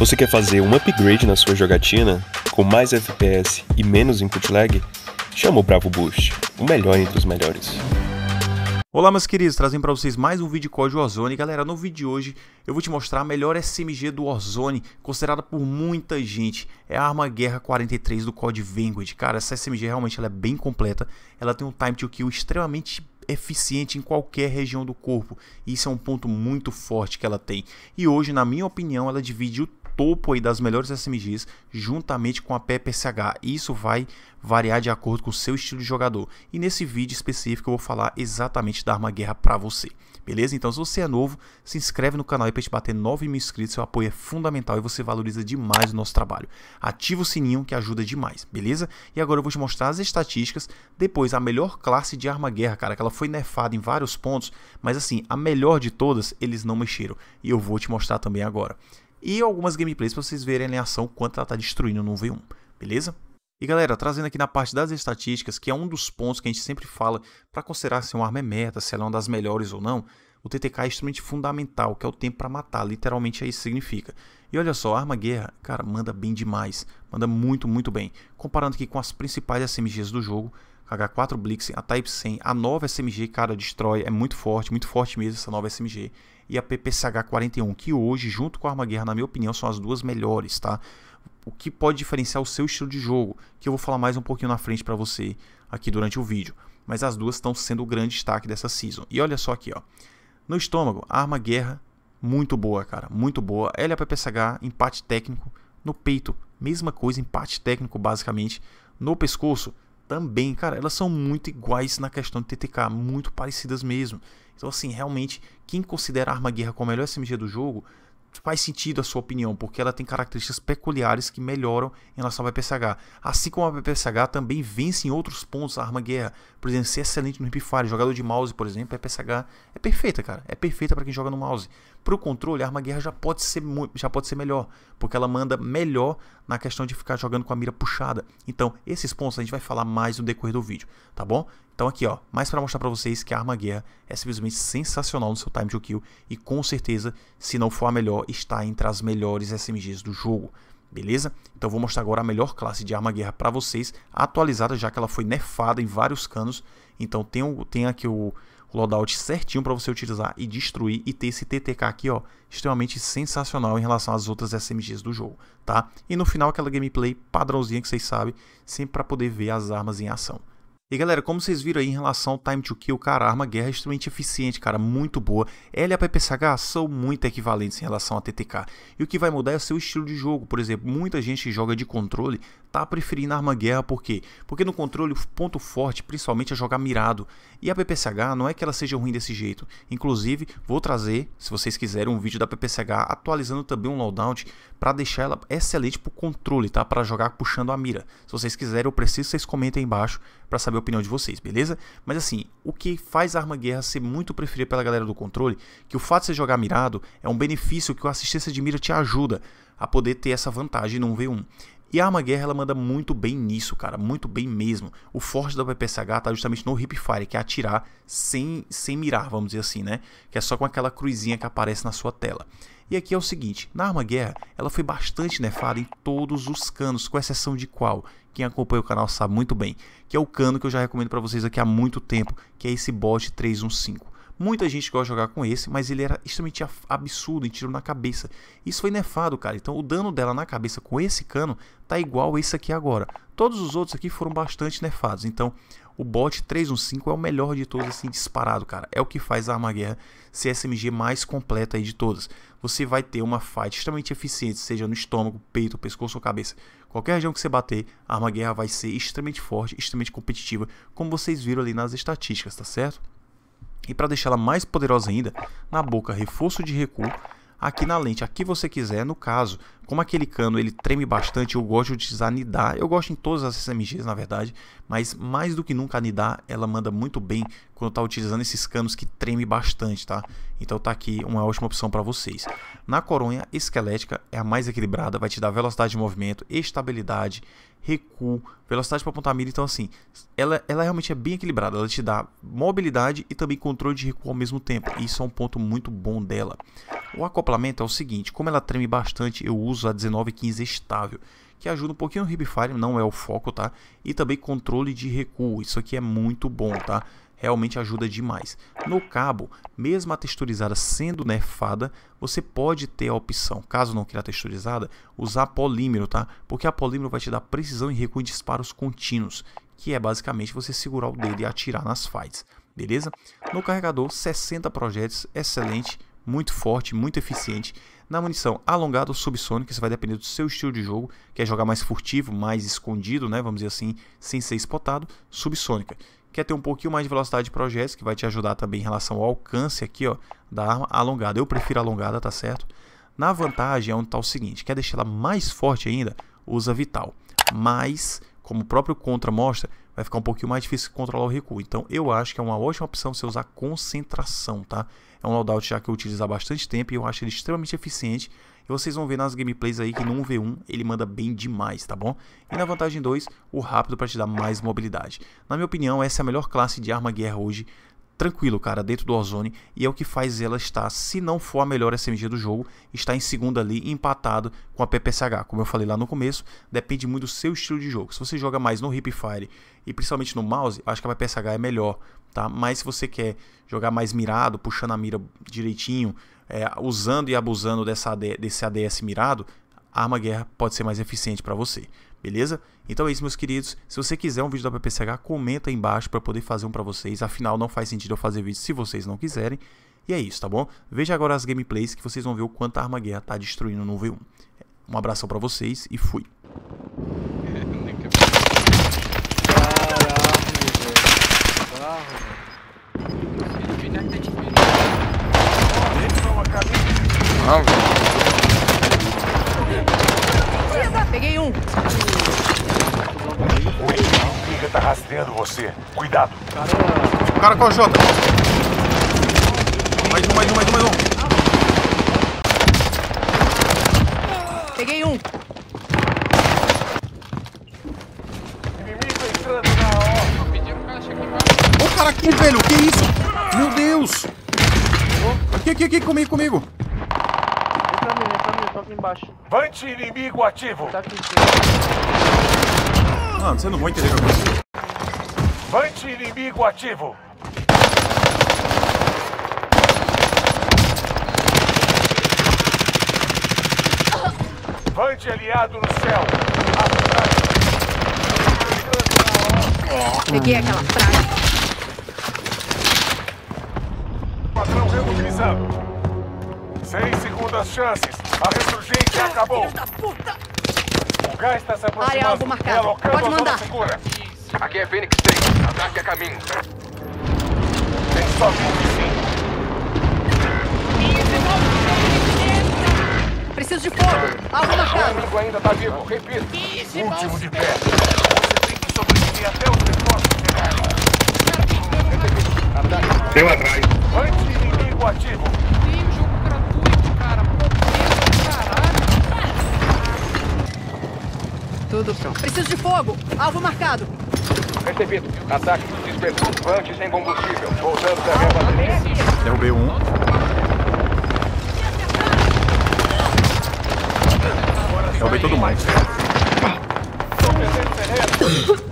Você quer fazer um upgrade na sua jogatina com mais FPS e menos input lag? Chama o Bravo Boost, o melhor entre os melhores. Olá meus queridos, trazendo para vocês mais um vídeo de código Warzone. Galera, no vídeo de hoje eu vou te mostrar a melhor SMG do Warzone, considerada por muita gente. É a arma Guerra 43 do COD Vanguard. Cara, essa SMG realmente ela é bem completa. Ela tem um time to kill extremamente eficiente em qualquer região do corpo. Isso é um ponto muito forte que ela tem. E hoje, na minha opinião, ela divide o topo aí das melhores SMGs juntamente com a PPSH. Isso vai variar de acordo com o seu estilo de jogador. E nesse vídeo específico eu vou falar exatamente da arma guerra para você. Beleza? Então se você é novo, se inscreve no canal aí para te bater 9 mil inscritos. Seu apoio é fundamental e você valoriza demais o nosso trabalho. Ativa o sininho que ajuda demais, beleza? E agora eu vou te mostrar as estatísticas. Depois, a melhor classe de arma guerra, cara, que ela foi nerfada em vários pontos. Mas assim, a melhor de todas, eles não mexeram. E eu vou te mostrar também agora e algumas gameplays para vocês verem a ação quanto ela está destruindo no V1, beleza? E galera, trazendo aqui na parte das estatísticas, que é um dos pontos que a gente sempre fala para considerar se uma arma é meta, se ela é uma das melhores ou não, o TTK é extremamente fundamental, que é o tempo para matar, literalmente é isso que significa. E olha só, a arma guerra, cara, manda bem demais, manda muito, muito bem. Comparando aqui com as principais SMGs do jogo, H4 Blixen, a Type 100, a nova SMG, cara, destrói, é muito forte, muito forte mesmo essa nova SMG. E a PPCH 41, que hoje, junto com a Arma Guerra, na minha opinião, são as duas melhores, tá? O que pode diferenciar o seu estilo de jogo, que eu vou falar mais um pouquinho na frente para você aqui durante o vídeo. Mas as duas estão sendo o grande destaque dessa season. E olha só aqui, ó. No estômago, a Arma Guerra, muito boa, cara, muito boa. Ela é a PPCH, empate técnico. No peito, mesma coisa, empate técnico basicamente. No pescoço, também, cara, elas são muito iguais na questão de TTK, muito parecidas mesmo. Então, assim, realmente, quem considera a Arma Guerra como a melhor SMG do jogo, faz sentido a sua opinião, porque ela tem características peculiares que melhoram em relação à BPSH. Assim como a BPSH também vence em outros pontos a arma guerra. Por exemplo, ser excelente no hipfire, jogador de mouse, por exemplo, a BPSH é perfeita, cara. É perfeita para quem joga no mouse. Para o controle, a arma guerra já pode, ser, já pode ser melhor, porque ela manda melhor na questão de ficar jogando com a mira puxada. Então, esses pontos a gente vai falar mais no decorrer do vídeo, tá bom? Então aqui, ó, mais para mostrar para vocês que a arma guerra é simplesmente sensacional no seu time to kill e com certeza, se não for a melhor, está entre as melhores SMGs do jogo. Beleza? Então vou mostrar agora a melhor classe de arma guerra para vocês, atualizada já que ela foi nerfada em vários canos. Então tem, o, tem aqui o, loadout certinho para você utilizar e destruir e ter esse TTK aqui, ó, extremamente sensacional em relação às outras SMGs do jogo, tá? E no final aquela gameplay padrãozinha que vocês sabem, sempre para poder ver as armas em ação. E galera, como vocês viram aí em relação ao time to kill, cara, a arma guerra é extremamente eficiente, cara, muito boa. Ela e a PPSH são muito equivalentes em relação a TTK. E o que vai mudar é o seu estilo de jogo. Por exemplo, muita gente joga de controle, tá preferindo a arma guerra por quê? Porque no controle o ponto forte principalmente é jogar mirado. E a PPCH não é que ela seja ruim desse jeito. Inclusive, vou trazer, se vocês quiserem, um vídeo da PPCH atualizando também um loadout para deixar ela excelente pro controle, tá? Para jogar puxando a mira. Se vocês quiserem, eu preciso que vocês comentem aí embaixo para saber a opinião de vocês, beleza? Mas assim, o que faz a arma guerra ser muito preferida pela galera do controle, que o fato de você jogar mirado é um benefício que o assistência de mira te ajuda a poder ter essa vantagem no 1v1. E a Arma Guerra ela manda muito bem nisso, cara, muito bem mesmo. O forte da PPSH tá justamente no hip fire, que é atirar sem, sem mirar, vamos dizer assim, né? Que é só com aquela cruzinha que aparece na sua tela. E aqui é o seguinte, na Arma Guerra, ela foi bastante nefada em todos os canos, com exceção de qual? Quem acompanha o canal sabe muito bem, que é o cano que eu já recomendo para vocês aqui há muito tempo, que é esse bot 315. Muita gente gosta de jogar com esse, mas ele era extremamente absurdo em tiro na cabeça. Isso foi nefado, cara. Então o dano dela na cabeça com esse cano tá igual esse aqui agora. Todos os outros aqui foram bastante nefados. Então o bot 315 é o melhor de todos, assim, disparado, cara. É o que faz a arma guerra ser SMG mais completa aí de todas. Você vai ter uma fight extremamente eficiente, seja no estômago, peito, pescoço ou cabeça. Qualquer região que você bater, a arma guerra vai ser extremamente forte, extremamente competitiva, como vocês viram ali nas estatísticas, tá certo? E para deixá-la mais poderosa ainda, na boca reforço de recuo aqui na lente, aqui você quiser. No caso, como aquele cano ele treme bastante, eu gosto de utilizar anidar, Eu gosto em todas as SMGs, na verdade, mas mais do que nunca anidar, ela manda muito bem quando está utilizando esses canos que treme bastante, tá? Então tá aqui uma ótima opção para vocês. Na coronha esquelética é a mais equilibrada, vai te dar velocidade de movimento, estabilidade, recuo, velocidade para apontar mira. Então assim, ela, ela realmente é bem equilibrada, ela te dá mobilidade e também controle de recuo ao mesmo tempo. Isso é um ponto muito bom dela. O acoplamento é o seguinte, como ela treme bastante, eu uso a 1915 estável, que ajuda um pouquinho no hipfire, não é o foco, tá? E também controle de recuo, isso aqui é muito bom, tá? Realmente ajuda demais. No cabo, mesmo a texturizada sendo nerfada, você pode ter a opção, caso não queira texturizada, usar polímero, tá? Porque a polímero vai te dar precisão e recuo em disparos contínuos, que é basicamente você segurar o dedo e atirar nas fights, beleza? No carregador, 60 projéteis, excelente, muito forte, muito eficiente na munição alongada ou subsônica, isso vai depender do seu estilo de jogo, quer jogar mais furtivo, mais escondido, né, vamos dizer assim, sem ser spotado, subsônica. Quer ter um pouquinho mais de velocidade de projéteis, que vai te ajudar também em relação ao alcance aqui, ó, da arma alongada. Eu prefiro alongada, tá certo? Na vantagem é onde está o seguinte, quer deixar ela mais forte ainda? Usa vital. Mas, como o próprio Contra mostra, vai ficar um pouquinho mais difícil controlar o recuo. Então eu acho que é uma ótima opção você usar concentração, tá? É um loadout já que eu utilizo há bastante tempo e eu acho ele extremamente eficiente. E vocês vão ver nas gameplays aí que no 1v1 ele manda bem demais, tá bom? E na vantagem 2, o rápido para te dar mais mobilidade. Na minha opinião, essa é a melhor classe de arma guerra hoje tranquilo, cara, dentro do Ozone, e é o que faz ela estar, se não for a melhor SMG do jogo, está em segunda ali, empatado com a PPSH. Como eu falei lá no começo, depende muito do seu estilo de jogo. Se você joga mais no Hip Fire e principalmente no mouse, acho que a PPSH é melhor, tá? Mas se você quer jogar mais mirado, puxando a mira direitinho, é, usando e abusando dessa AD, desse ADS mirado, a Arma Guerra pode ser mais eficiente para você. Beleza? Então é isso, meus queridos. Se você quiser um vídeo da PPCH, comenta aí embaixo para poder fazer um para vocês. Afinal, não faz sentido eu fazer vídeo se vocês não quiserem. E é isso, tá bom? Veja agora as gameplays que vocês vão ver o quanto a arma guerra tá destruindo no V1. Um abração para vocês e fui. Não, velho. Peguei um. O Liga tá rastreando você. Cuidado. O cara com a Jota. Mais um, mais um, mais um, mais um. Peguei um. o cara aqui, velho. Que isso? Meu Deus. Aqui, aqui, aqui. Comigo, comigo aqui embaixo. Vante inimigo ativo. Tá aqui em cima. Mano, você não vai entender o que eu Vante inimigo ativo. Vante aliado no céu. Peguei aquela praga. Patrão remobilizado. Seis segundas chances. A ressurgente ah, acabou. Filho da puta! O gás está se aproximando. Área alvo marcado. Pode mandar. Segura. Aqui é Phoenix 3. Ataque a caminho. Tem só 25. Preciso de fogo. Algo marcado. O inimigo ainda está vivo. Repito. Último de pé. Você tem que sobreviver até os reforços chegarem. Deu atrás. Antes inimigo ativo. Preciso de fogo! Alvo marcado! Recebido. Ataque dos desperturbante sem combustível. Voltando para reabastecer. Derrubei um. Derrubei todo mundo.